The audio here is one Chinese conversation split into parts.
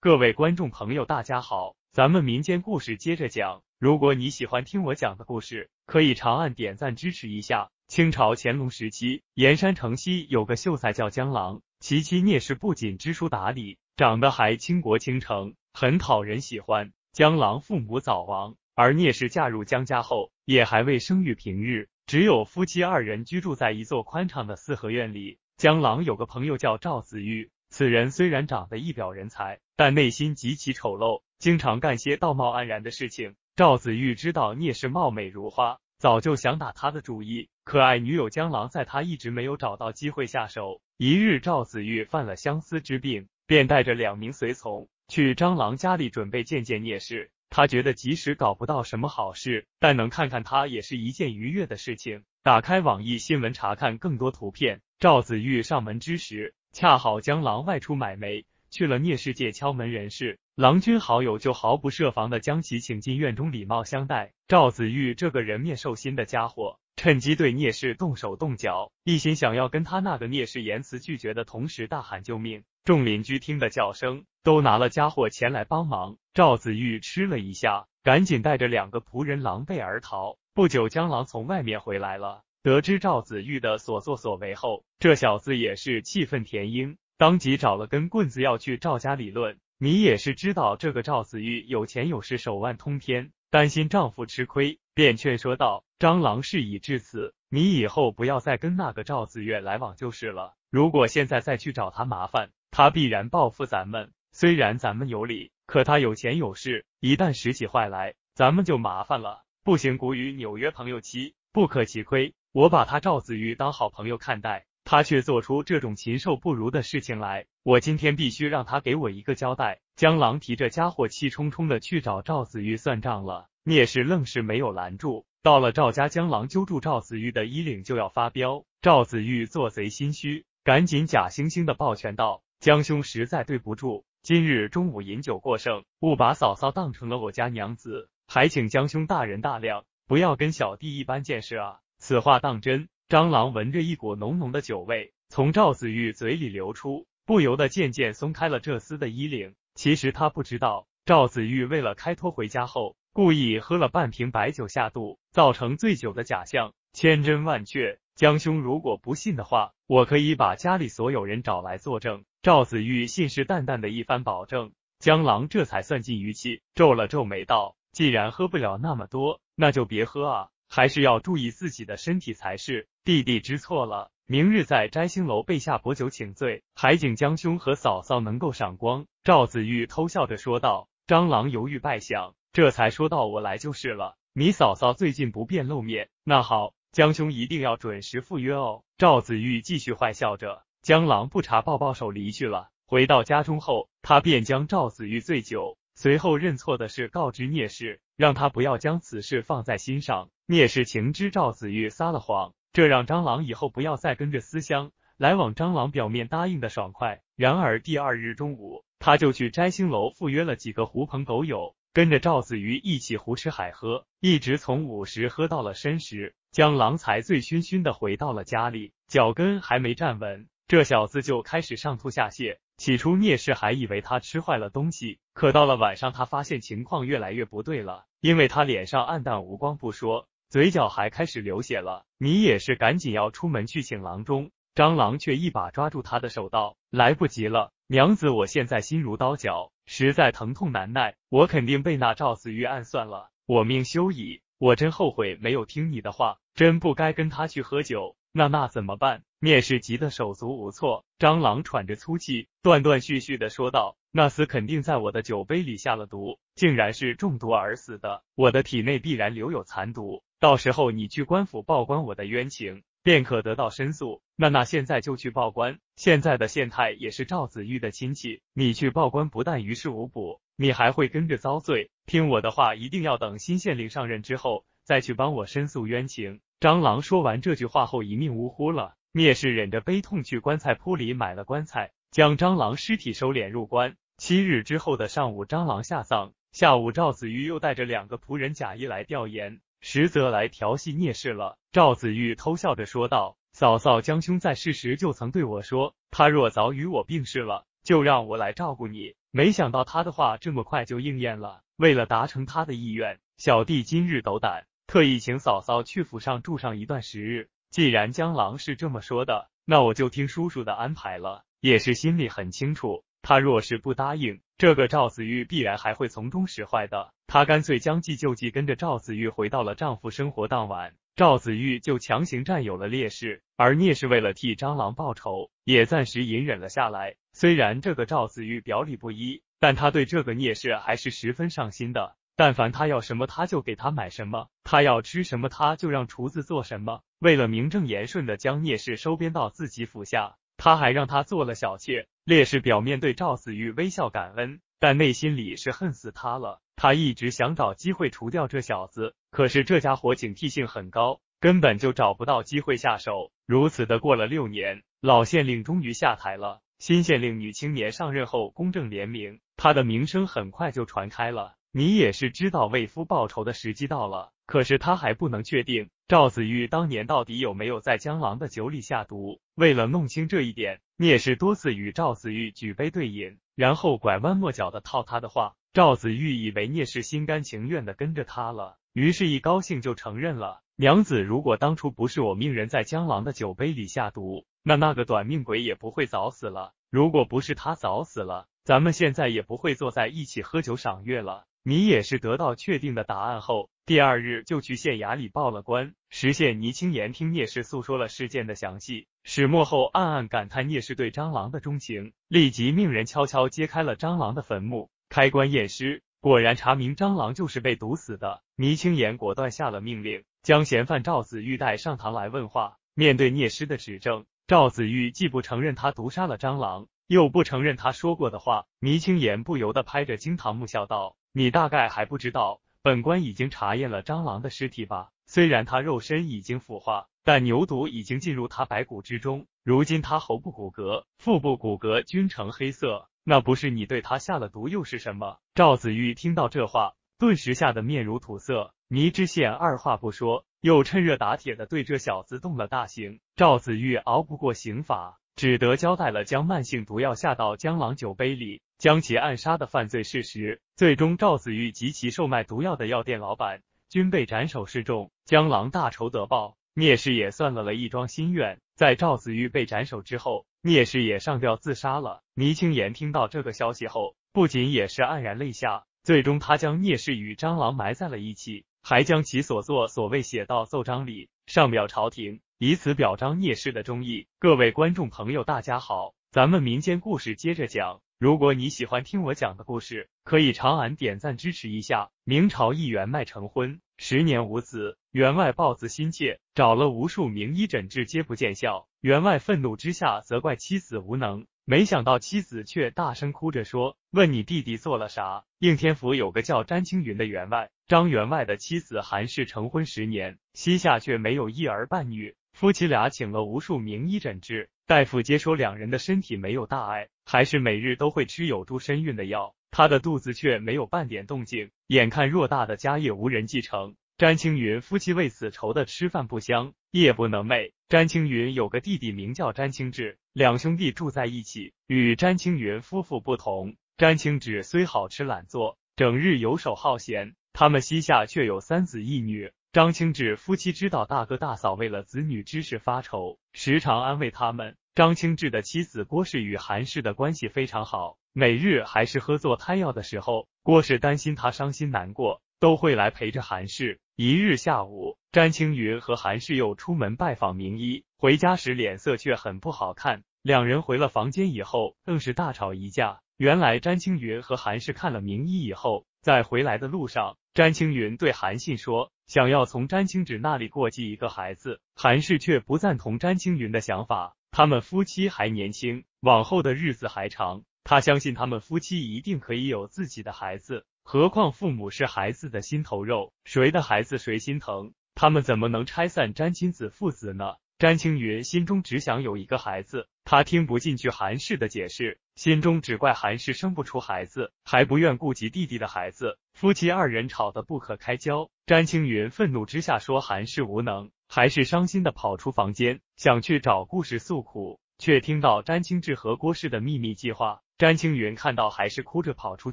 各位观众朋友，大家好，咱们民间故事接着讲。如果你喜欢听我讲的故事，可以长按点赞支持一下。清朝乾隆时期，盐山城西有个秀才叫江郎，其妻聂氏不仅知书达理，长得还倾国倾城，很讨人喜欢。江郎父母早亡，而聂氏嫁入江家后也还未生育，平日只有夫妻二人居住在一座宽敞的四合院里。江郎有个朋友叫赵子玉，此人虽然长得一表人才。但内心极其丑陋，经常干些道貌岸然的事情。赵子玉知道聂氏貌美如花，早就想打他的主意。可爱女友江郎在他一直没有找到机会下手。一日，赵子玉犯了相思之病，便带着两名随从去张郎家里准备见见聂氏。他觉得即使搞不到什么好事，但能看看他也是一件愉悦的事情。打开网易新闻查看更多图片。赵子玉上门之时，恰好江郎外出买煤。去了聂世界敲门人士，郎君好友就毫不设防的将其请进院中，礼貌相待。赵子玉这个人面兽心的家伙，趁机对聂氏动手动脚，一心想要跟他那个聂氏言辞拒绝的同时大喊救命。众邻居听的叫声，都拿了家伙前来帮忙。赵子玉吃了一下，赶紧带着两个仆人狼狈而逃。不久，江郎从外面回来了，得知赵子玉的所作所为后，这小子也是气愤填膺。当即找了根棍子要去赵家理论，你也是知道这个赵子玉有钱有势，手腕通天，担心丈夫吃亏，便劝说道：“张郎，事已至此，你以后不要再跟那个赵子月来往就是了。如果现在再去找他麻烦，他必然报复咱们。虽然咱们有理，可他有钱有势，一旦使起坏来，咱们就麻烦了。不行，古语‘纽约朋友妻不可其亏’，我把他赵子玉当好朋友看待。”他却做出这种禽兽不如的事情来，我今天必须让他给我一个交代。江郎提着家伙，气冲冲的去找赵子玉算账了。聂氏愣是没有拦住。到了赵家，江郎揪住赵子玉的衣领就要发飙。赵子玉做贼心虚，赶紧假惺惺的抱拳道：“江兄，实在对不住，今日中午饮酒过剩，误把嫂嫂当成了我家娘子，还请江兄大人大量，不要跟小弟一般见识啊。”此话当真。蟑螂闻着一股浓浓的酒味，从赵子玉嘴里流出，不由得渐渐松开了这厮的衣领。其实他不知道，赵子玉为了开脱回家后，故意喝了半瓶白酒下肚，造成醉酒的假象。千真万确，江兄如果不信的话，我可以把家里所有人找来作证。赵子玉信誓旦旦的一番保证，江郎这才算尽余气，皱了皱眉道：“既然喝不了那么多，那就别喝啊。”还是要注意自己的身体才是。弟弟知错了，明日在摘星楼备下薄酒请罪，还请江兄和嫂嫂能够赏光。赵子玉偷笑着说道。张郎犹豫半晌，这才说道：“我来就是了。你嫂嫂最近不便露面，那好，江兄一定要准时赴约哦。”赵子玉继续坏笑着。江郎不查，抱抱手离去了。回到家中后，他便将赵子玉醉酒。随后认错的事告知聂氏，让他不要将此事放在心上。聂氏情知赵子玉撒了谎，这让张郎以后不要再跟着思乡。来往。张郎表面答应的爽快，然而第二日中午，他就去摘星楼赴约了几个狐朋狗友，跟着赵子瑜一起胡吃海喝，一直从午时喝到了申时，将郎才醉醺醺的回到了家里，脚跟还没站稳，这小子就开始上吐下泻。起初聂氏还以为他吃坏了东西，可到了晚上，他发现情况越来越不对了，因为他脸上暗淡无光不说，嘴角还开始流血了。你也是赶紧要出门去请郎中，张郎却一把抓住他的手道：“来不及了，娘子，我现在心如刀绞，实在疼痛难耐，我肯定被那赵子玉暗算了，我命休矣。我真后悔没有听你的话，真不该跟他去喝酒。”那那怎么办？面试急得手足无措，蟑螂喘着粗气，断断续续的说道：“那厮肯定在我的酒杯里下了毒，竟然是中毒而死的。我的体内必然留有残毒，到时候你去官府报官，我的冤情便可得到申诉。那那现在就去报官，现在的县太也是赵子玉的亲戚，你去报官不但于事无补，你还会跟着遭罪。听我的话，一定要等新县令上任之后再去帮我申诉冤情。”蟑螂说完这句话后，一命呜呼了。聂氏忍着悲痛去棺材铺里买了棺材，将蟑螂尸体收敛入棺。七日之后的上午，蟑螂下葬。下午，赵子玉又带着两个仆人假意来调研，实则来调戏聂氏了。赵子玉偷笑着说道：“嫂嫂，江兄在世时就曾对我说，他若早与我病逝了，就让我来照顾你。没想到他的话这么快就应验了。为了达成他的意愿，小弟今日斗胆。”特意请嫂嫂去府上住上一段时日。既然江郎是这么说的，那我就听叔叔的安排了。也是心里很清楚，他若是不答应，这个赵子玉必然还会从中使坏的。他干脆将计就计，跟着赵子玉回到了丈夫生活。当晚，赵子玉就强行占有了聂氏，而聂氏为了替张郎报仇，也暂时隐忍了下来。虽然这个赵子玉表里不一，但他对这个聂氏还是十分上心的。但凡他要什么，他就给他买什么；他要吃什么，他就让厨子做什么。为了名正言顺的将聂氏收编到自己府下，他还让他做了小妾。聂氏表面对赵子玉微笑感恩，但内心里是恨死他了。他一直想找机会除掉这小子，可是这家伙警惕性很高，根本就找不到机会下手。如此的过了六年，老县令终于下台了。新县令女青年上任后公正廉明，她的名声很快就传开了。你也是知道为夫报仇的时机到了，可是他还不能确定赵子玉当年到底有没有在江郎的酒里下毒。为了弄清这一点，聂氏多次与赵子玉举杯对饮，然后拐弯抹角的套他的话。赵子玉以为聂氏心甘情愿的跟着他了，于是一高兴就承认了。娘子，如果当初不是我命人在江郎的酒杯里下毒，那那个短命鬼也不会早死了。如果不是他早死了，咱们现在也不会坐在一起喝酒赏月了。你也是得到确定的答案后，第二日就去县衙里报了官。实现倪青岩听聂氏诉说了事件的详细始末后，暗暗感叹聂氏对蟑螂的钟情，立即命人悄悄揭开了蟑螂的坟墓，开棺验尸，果然查明蟑螂就是被毒死的。倪青岩果断下了命令，将嫌犯赵子玉带上堂来问话。面对聂师的指证，赵子玉既不承认他毒杀了蟑螂，又不承认他说过的话。倪青岩不由得拍着惊堂木笑道。你大概还不知道，本官已经查验了蟑螂的尸体吧？虽然他肉身已经腐化，但牛毒已经进入他白骨之中。如今他喉部骨骼、腹部骨骼均呈黑色，那不是你对他下了毒又是什么？赵子玉听到这话，顿时吓得面如土色。倪知县二话不说，又趁热打铁的对这小子动了大刑。赵子玉熬不过刑法。只得交代了将慢性毒药下到江郎酒杯里，将其暗杀的犯罪事实。最终，赵子玉及其售卖毒药的药店老板均被斩首示众，江郎大仇得报，聂氏也算了了一桩心愿。在赵子玉被斩首之后，聂氏也上吊自杀了。倪青言听到这个消息后，不仅也是黯然泪下。最终，他将聂氏与蟑螂埋在了一起，还将其所作所为写到奏章里，上表朝廷。以此表彰聂氏的忠义。各位观众朋友，大家好，咱们民间故事接着讲。如果你喜欢听我讲的故事，可以长按点赞支持一下。明朝一员外成婚十年无子，员外抱子心切，找了无数名医诊治，皆不见效。员外愤怒之下责怪妻子无能，没想到妻子却大声哭着说：“问你弟弟做了啥？”应天府有个叫詹青云的员外，张员外的妻子韩氏成婚十年，膝下却没有一儿半女。夫妻俩请了无数名医诊治，大夫皆说两人的身体没有大碍，还是每日都会吃有助身孕的药。他的肚子却没有半点动静，眼看偌大的家业无人继承，詹青云夫妻为此愁得吃饭不香，夜不能寐。詹青云有个弟弟名叫詹青志，两兄弟住在一起，与詹青云夫妇不同。詹青志虽好吃懒做，整日游手好闲，他们膝下却有三子一女。张清志夫妻知道大哥大嫂为了子女之事发愁，时常安慰他们。张清志的妻子郭氏与韩氏的关系非常好，每日还是喝做胎药的时候，郭氏担心他伤心难过，都会来陪着韩氏。一日下午，詹青云和韩氏又出门拜访名医，回家时脸色却很不好看。两人回了房间以后，更是大吵一架。原来詹青云和韩氏看了名医以后，在回来的路上，詹青云对韩信说。想要从詹青芷那里过继一个孩子，韩氏却不赞同詹青云的想法。他们夫妻还年轻，往后的日子还长，他相信他们夫妻一定可以有自己的孩子。何况父母是孩子的心头肉，谁的孩子谁心疼，他们怎么能拆散詹青子父子呢？詹青云心中只想有一个孩子。他听不进去韩氏的解释，心中只怪韩氏生不出孩子，还不愿顾及弟弟的孩子，夫妻二人吵得不可开交。詹青云愤怒之下说韩氏无能，还是伤心的跑出房间，想去找顾氏诉苦，却听到詹青志和郭氏的秘密计划。詹青云看到还是哭着跑出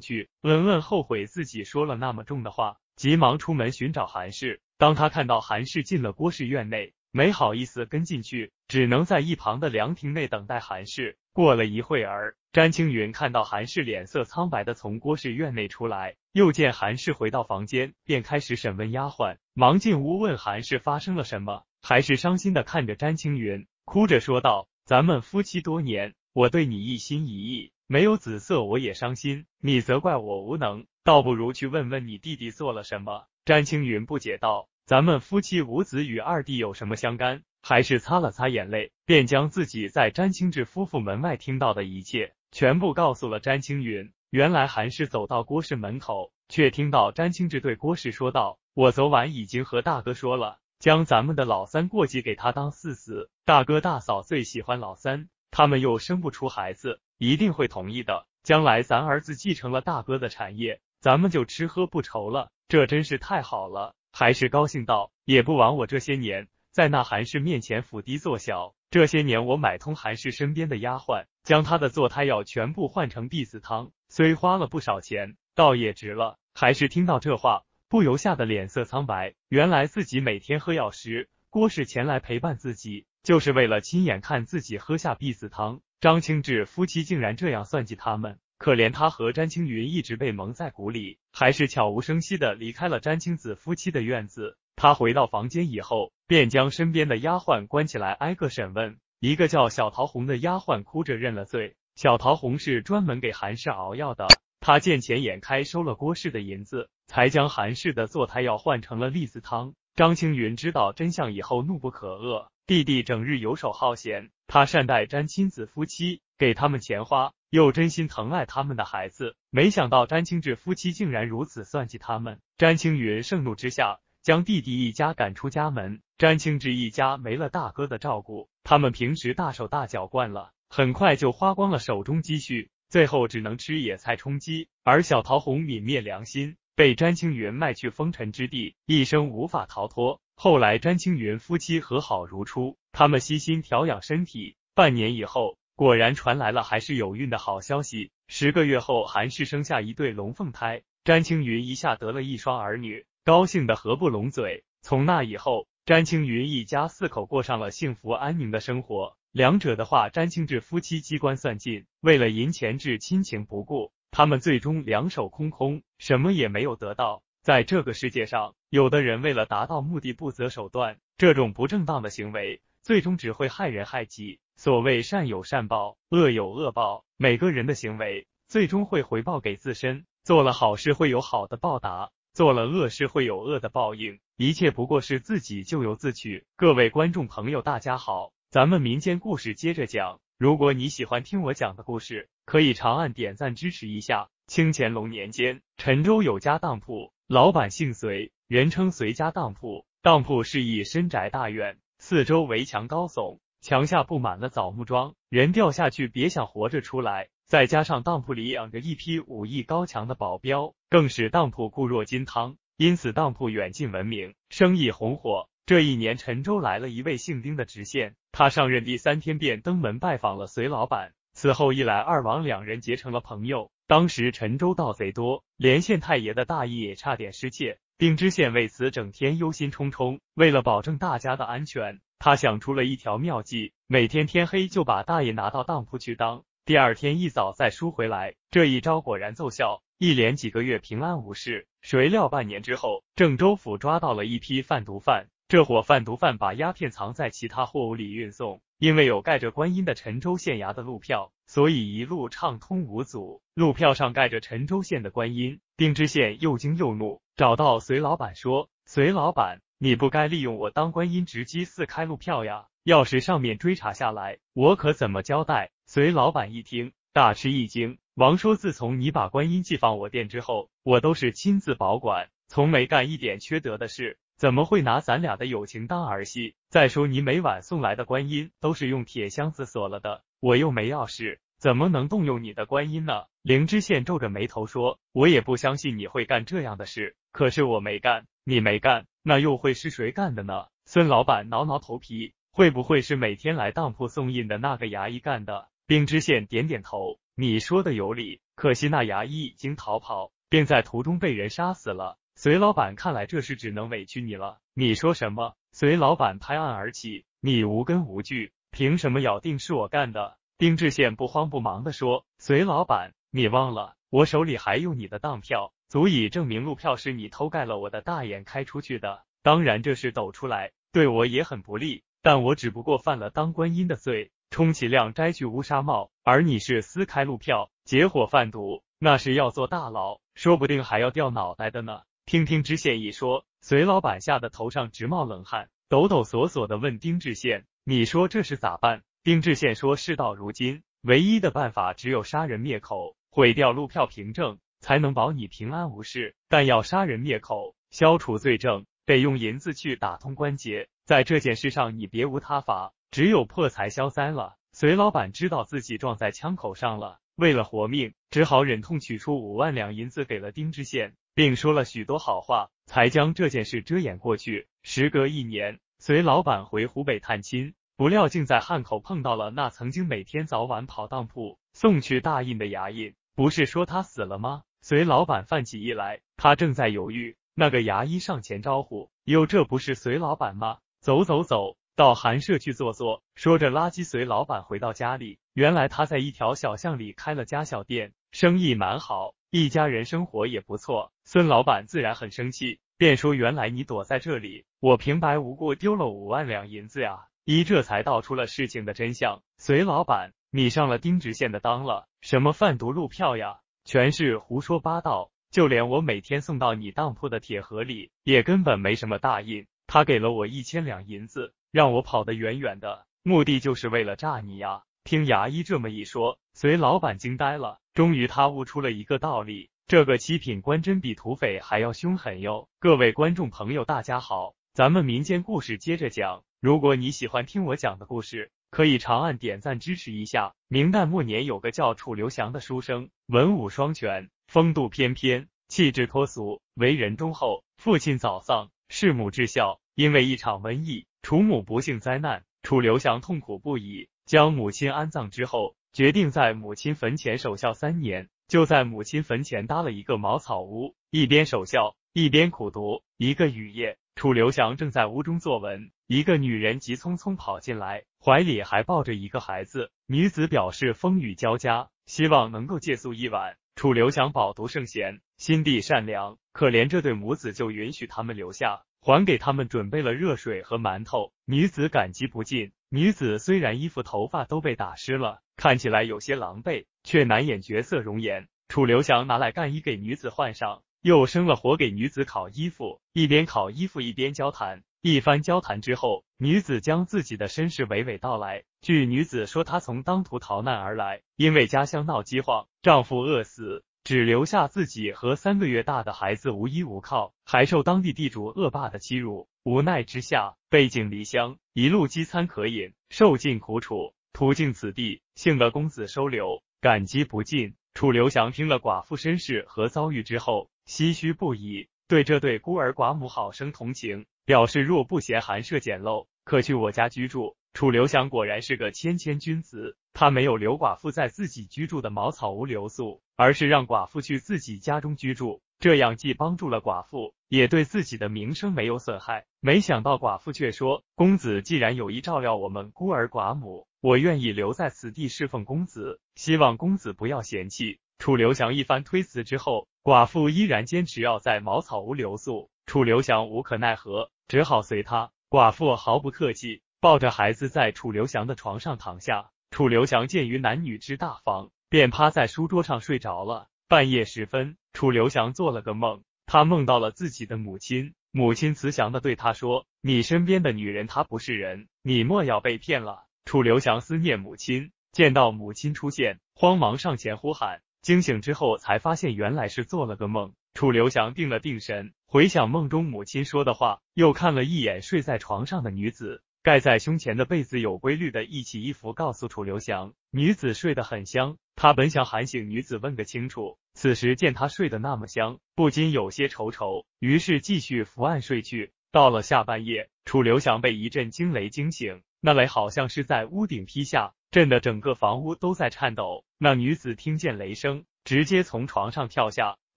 去，雯雯后悔自己说了那么重的话，急忙出门寻找韩氏。当他看到韩氏进了郭氏院内。没好意思跟进去，只能在一旁的凉亭内等待韩氏。过了一会儿，詹青云看到韩氏脸色苍白的从郭氏院内出来，又见韩氏回到房间，便开始审问丫鬟，忙进屋问韩氏发生了什么。还是伤心的看着詹青云，哭着说道：“咱们夫妻多年，我对你一心一意，没有子嗣我也伤心。你责怪我无能，倒不如去问问你弟弟做了什么。”詹青云不解道。咱们夫妻五子，与二弟有什么相干？还是擦了擦眼泪，便将自己在詹青志夫妇门外听到的一切，全部告诉了詹青云。原来还是走到郭氏门口，却听到詹青志对郭氏说道：“我昨晚已经和大哥说了，将咱们的老三过继给他当四子。大哥大嫂最喜欢老三，他们又生不出孩子，一定会同意的。将来咱儿子继承了大哥的产业，咱们就吃喝不愁了。这真是太好了。”还是高兴道，也不枉我这些年在那韩氏面前伏低作小。这些年我买通韩氏身边的丫鬟，将她的坐胎药全部换成避子汤，虽花了不少钱，倒也值了。还是听到这话，不由吓得脸色苍白。原来自己每天喝药时，郭氏前来陪伴自己，就是为了亲眼看自己喝下避子汤。张清志夫妻竟然这样算计他们。可怜他和詹青云一直被蒙在鼓里，还是悄无声息的离开了詹青子夫妻的院子。他回到房间以后，便将身边的丫鬟关起来，挨个审问。一个叫小桃红的丫鬟哭着认了罪。小桃红是专门给韩氏熬药的，他见钱眼开，收了郭氏的银子，才将韩氏的坐胎药换成了栗子汤。张青云知道真相以后，怒不可遏。弟弟整日游手好闲，他善待詹青子夫妻，给他们钱花。又真心疼爱他们的孩子，没想到詹青志夫妻竟然如此算计他们。詹青云盛怒之下，将弟弟一家赶出家门。詹青志一家没了大哥的照顾，他们平时大手大脚惯了，很快就花光了手中积蓄，最后只能吃野菜充饥。而小桃红泯灭良心，被詹青云卖去风尘之地，一生无法逃脱。后来詹青云夫妻和好如初，他们悉心调养身体，半年以后。果然传来了还是有孕的好消息。十个月后，韩氏生下一对龙凤胎，詹青云一下得了一双儿女，高兴的合不拢嘴。从那以后，詹青云一家四口过上了幸福安宁的生活。两者的话，詹青志夫妻机关算尽，为了银钱至亲情不顾，他们最终两手空空，什么也没有得到。在这个世界上，有的人为了达到目的不择手段，这种不正当的行为最终只会害人害己。所谓善有善报，恶有恶报，每个人的行为最终会回报给自身。做了好事会有好的报答，做了恶事会有恶的报应。一切不过是自己咎由自取。各位观众朋友，大家好，咱们民间故事接着讲。如果你喜欢听我讲的故事，可以长按点赞支持一下。清乾隆年间，陈州有家当铺，老板姓隋，人称隋家当铺。当铺是一深宅大院，四周围墙高耸。墙下布满了枣木桩，人掉下去别想活着出来。再加上当铺里养着一批武艺高强的保镖，更使当铺固若金汤。因此，当铺远近闻名，生意红火。这一年，陈州来了一位姓丁的知县，他上任第三天便登门拜访了隋老板，此后一来二往，两人结成了朋友。当时陈州盗贼多，连县太爷的大义也差点失窃，丁知县为此整天忧心忡忡。为了保证大家的安全。他想出了一条妙计，每天天黑就把大爷拿到当铺去当，第二天一早再赎回来。这一招果然奏效，一连几个月平安无事。谁料半年之后，郑州府抓到了一批贩毒犯。这伙贩毒犯把鸦片藏在其他货物里运送，因为有盖着观音的陈州县衙的路票，所以一路畅通无阻。路票上盖着陈州县的观音，丁知县又惊又怒，找到隋老板说：“隋老板。”你不该利用我当观音，直击四开路票呀！要是上面追查下来，我可怎么交代？隋老板一听，大吃一惊。王说，自从你把观音寄放我店之后，我都是亲自保管，从没干一点缺德的事，怎么会拿咱俩的友情当儿戏？再说你每晚送来的观音都是用铁箱子锁了的，我又没钥匙，怎么能动用你的观音呢？灵知县皱着眉头说：“我也不相信你会干这样的事，可是我没干。”你没干，那又会是谁干的呢？孙老板挠挠头皮，会不会是每天来当铺送印的那个衙役干的？丁知县点点头，你说的有理，可惜那衙役已经逃跑，并在途中被人杀死了。隋老板，看来这事只能委屈你了。你说什么？隋老板拍案而起，你无根无据，凭什么咬定是我干的？丁知县不慌不忙的说，隋老板，你忘了，我手里还有你的当票。足以证明路票是你偷盖了我的大眼开出去的，当然这是抖出来，对我也很不利。但我只不过犯了当观音的罪，充其量摘去乌纱帽；而你是撕开路票，结伙贩毒，那是要做大牢，说不定还要掉脑袋的呢。听听知县一说，隋老板吓得头上直冒冷汗，抖抖索索的问丁志县：“你说这是咋办？”丁志县说：“事到如今，唯一的办法只有杀人灭口，毁掉路票凭证。”才能保你平安无事，但要杀人灭口、消除罪证，得用银子去打通关节。在这件事上，你别无他法，只有破财消灾了。隋老板知道自己撞在枪口上了，为了活命，只好忍痛取出五万两银子给了丁知县，并说了许多好话，才将这件事遮掩过去。时隔一年，隋老板回湖北探亲，不料竟在汉口碰到了那曾经每天早晚跑当铺送去大印的牙印。不是说他死了吗？隋老板泛起意来，他正在犹豫。那个牙医上前招呼：“哟，这不是隋老板吗？走走走，到寒舍去坐坐。”说着，垃圾隋老板回到家里。原来他在一条小巷里开了家小店，生意蛮好，一家人生活也不错。孙老板自然很生气，便说：“原来你躲在这里，我平白无故丢了五万两银子呀！”一这才道出了事情的真相。隋老板。你上了丁直县的当了，什么贩毒路票呀，全是胡说八道。就连我每天送到你当铺的铁盒里，也根本没什么大印。他给了我一千两银子，让我跑得远远的，目的就是为了炸你呀。听牙医这么一说，随老板惊呆了。终于他悟出了一个道理，这个七品官真比土匪还要凶狠哟。各位观众朋友，大家好，咱们民间故事接着讲。如果你喜欢听我讲的故事。可以长按点赞支持一下。明代末年有个叫楚留祥的书生，文武双全，风度翩翩，气质脱俗，为人忠厚。父亲早丧，侍母至孝。因为一场瘟疫，楚母不幸灾难，楚留祥痛苦不已。将母亲安葬之后，决定在母亲坟前守孝三年。就在母亲坟前搭了一个茅草屋，一边守孝，一边苦读。一个雨夜。楚留香正在屋中作文，一个女人急匆匆跑进来，怀里还抱着一个孩子。女子表示风雨交加，希望能够借宿一晚。楚留香饱读圣贤，心地善良，可怜这对母子，就允许他们留下，还给他们准备了热水和馒头。女子感激不尽。女子虽然衣服头发都被打湿了，看起来有些狼狈，却难掩绝色容颜。楚留香拿来干衣给女子换上。又生了火给女子烤衣服，一边烤衣服一边交谈。一番交谈之后，女子将自己的身世娓娓道来。据女子说，她从当涂逃难而来，因为家乡闹饥荒，丈夫饿死，只留下自己和三个月大的孩子无依无靠，还受当地地主恶霸的欺辱。无奈之下，背井离乡，一路饥餐渴饮，受尽苦楚。途径此地，幸得公子收留，感激不尽。楚留祥听了寡妇身世和遭遇之后，唏嘘不已，对这对孤儿寡母好生同情，表示若不嫌寒舍简陋，可去我家居住。楚留香果然是个谦谦君子，他没有留寡妇在自己居住的茅草屋留宿，而是让寡妇去自己家中居住，这样既帮助了寡妇，也对自己的名声没有损害。没想到寡妇却说：“公子既然有意照料我们孤儿寡母，我愿意留在此地侍奉公子，希望公子不要嫌弃。”楚留祥一番推辞之后，寡妇依然坚持要在茅草屋留宿。楚留祥无可奈何，只好随他。寡妇毫不客气，抱着孩子在楚留祥的床上躺下。楚留祥见于男女之大方，便趴在书桌上睡着了。半夜时分，楚留祥做了个梦，他梦到了自己的母亲。母亲慈祥的对他说：“你身边的女人，她不是人，你莫要被骗了。”楚留祥思念母亲，见到母亲出现，慌忙上前呼喊。惊醒之后，才发现原来是做了个梦。楚留祥定了定神，回想梦中母亲说的话，又看了一眼睡在床上的女子，盖在胸前的被子有规律的一起一伏，告诉楚留祥，女子睡得很香。他本想喊醒女子问个清楚，此时见她睡得那么香，不禁有些愁愁，于是继续伏案睡去。到了下半夜，楚留祥被一阵惊雷惊醒，那雷好像是在屋顶劈下。震得整个房屋都在颤抖。那女子听见雷声，直接从床上跳下，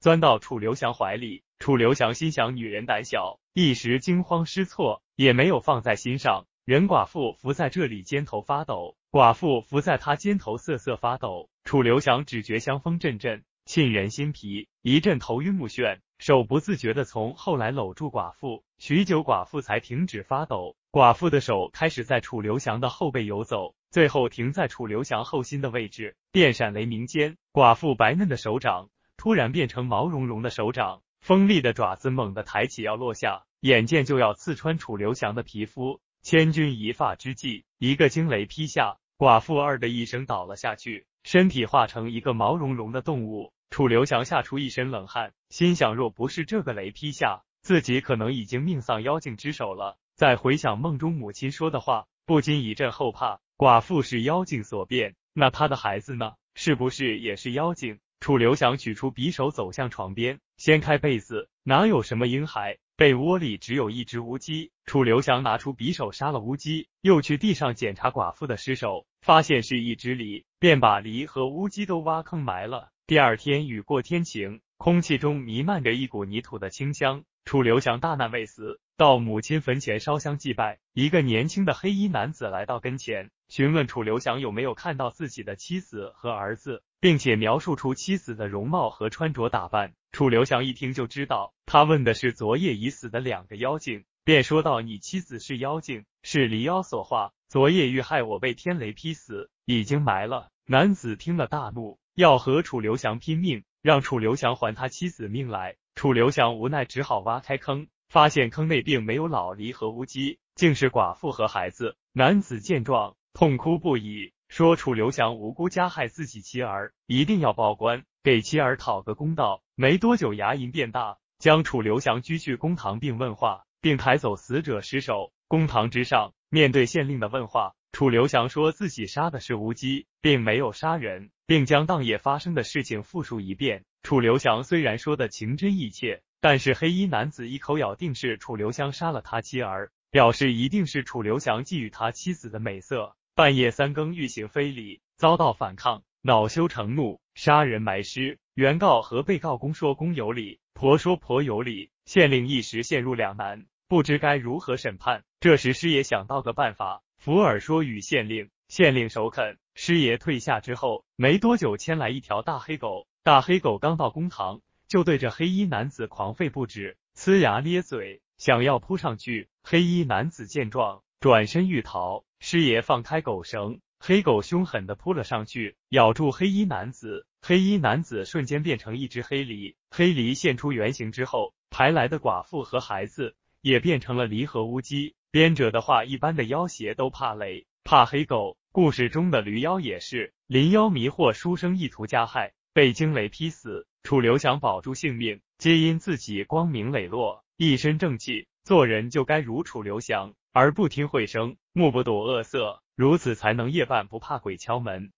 钻到楚留香怀里。楚留香心想：女人胆小，一时惊慌失措，也没有放在心上。任寡妇伏在这里，肩头发抖；寡妇伏在他肩头，瑟瑟发抖。楚留香只觉香风阵阵，沁人心脾，一阵头晕目眩，手不自觉的从后来搂住寡妇。许久，寡妇才停止发抖，寡妇的手开始在楚留香的后背游走。最后停在楚留香后心的位置，电闪雷鸣间，寡妇白嫩的手掌突然变成毛茸茸的手掌，锋利的爪子猛地抬起要落下，眼见就要刺穿楚留香的皮肤，千钧一发之际，一个惊雷劈下，寡妇“二”的一声倒了下去，身体化成一个毛茸茸的动物。楚留香吓出一身冷汗，心想若不是这个雷劈下，自己可能已经命丧妖精之手了。再回想梦中母亲说的话，不禁一阵后怕。寡妇是妖精所变，那她的孩子呢？是不是也是妖精？楚留祥取出匕首，走向床边，掀开被子，哪有什么婴孩，被窝里只有一只乌鸡。楚留祥拿出匕首杀了乌鸡，又去地上检查寡妇的尸首，发现是一只梨，便把梨和乌鸡都挖坑埋了。第二天雨过天晴，空气中弥漫着一股泥土的清香。楚留祥大难未死，到母亲坟前烧香祭拜，一个年轻的黑衣男子来到跟前。询问楚留香有没有看到自己的妻子和儿子，并且描述出妻子的容貌和穿着打扮。楚留香一听就知道，他问的是昨夜已死的两个妖精，便说道：“你妻子是妖精，是离妖所化，昨夜遇害，我被天雷劈死，已经埋了。”男子听了大怒，要和楚留香拼命，让楚留香还他妻子命来。楚留香无奈，只好挖开坑，发现坑内并没有老离和乌鸡，竟是寡妇和孩子。男子见状。痛哭不已，说楚留祥无辜加害自己妻儿，一定要报官，给妻儿讨个公道。没多久，衙龈变大，将楚留祥拘去公堂，并问话，并抬走死者尸首。公堂之上，面对县令的问话，楚留祥说自己杀的是乌鸡，并没有杀人，并将当夜发生的事情复述一遍。楚留祥虽然说的情真意切，但是黑衣男子一口咬定是楚留祥杀了他妻儿，表示一定是楚留祥觊觎他妻子的美色。半夜三更欲行非礼，遭到反抗，恼羞成怒，杀人埋尸。原告和被告公说公有理，婆说婆有理，县令一时陷入两难，不知该如何审判。这时师爷想到个办法，伏耳说与县令，县令首肯。师爷退下之后，没多久牵来一条大黑狗，大黑狗刚到公堂，就对着黑衣男子狂吠不止，呲牙咧嘴，想要扑上去。黑衣男子见状。转身欲逃，师爷放开狗绳，黑狗凶狠的扑了上去，咬住黑衣男子。黑衣男子瞬间变成一只黑狸，黑狸现出原形之后，排来的寡妇和孩子也变成了驴和乌鸡。编者的话：一般的妖邪都怕雷，怕黑狗。故事中的驴妖也是，林妖迷惑书生，意图加害，被惊雷劈死。楚留香保住性命，皆因自己光明磊落，一身正气。做人就该如楚留香，而不听会声，目不睹恶色，如此才能夜半不怕鬼敲门。